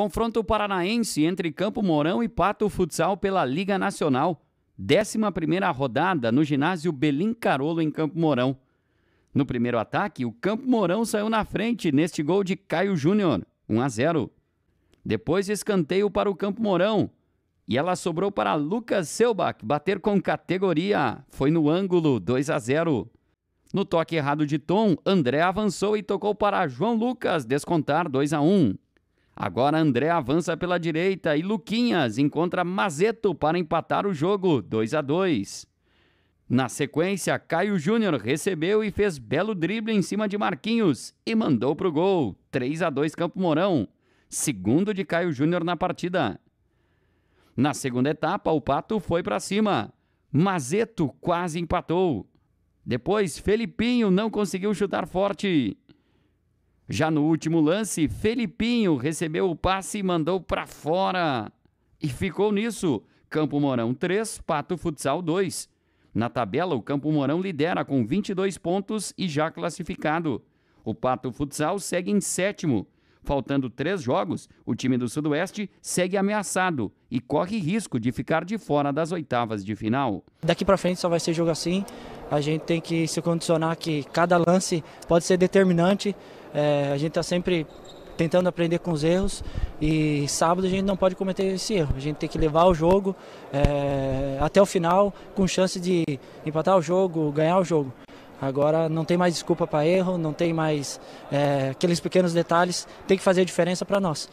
Confronto paranaense entre Campo Mourão e Pato Futsal pela Liga Nacional. 11 rodada no ginásio Belim Carolo, em Campo Mourão. No primeiro ataque, o Campo Mourão saiu na frente neste gol de Caio Júnior, 1 a 0. Depois, escanteio para o Campo Mourão. E ela sobrou para Lucas Selbach bater com categoria. Foi no ângulo, 2 a 0. No toque errado de Tom, André avançou e tocou para João Lucas descontar 2 a 1. Agora André avança pela direita e Luquinhas encontra Mazeto para empatar o jogo, 2 a 2. Na sequência, Caio Júnior recebeu e fez belo drible em cima de Marquinhos e mandou para o gol, 3 a 2 Campo Mourão. Segundo de Caio Júnior na partida. Na segunda etapa, o Pato foi para cima. Mazeto quase empatou. Depois, Felipinho não conseguiu chutar forte já no último lance, Felipinho recebeu o passe e mandou para fora. E ficou nisso. Campo Mourão 3, Pato Futsal 2. Na tabela, o Campo Mourão lidera com 22 pontos e já classificado. O Pato Futsal segue em sétimo. Faltando três jogos, o time do Sudoeste segue ameaçado e corre risco de ficar de fora das oitavas de final. Daqui para frente só vai ser jogo assim. A gente tem que se condicionar que cada lance pode ser determinante. É, a gente está sempre tentando aprender com os erros e sábado a gente não pode cometer esse erro. A gente tem que levar o jogo é, até o final com chance de empatar o jogo, ganhar o jogo. Agora não tem mais desculpa para erro, não tem mais é, aqueles pequenos detalhes, tem que fazer diferença para nós.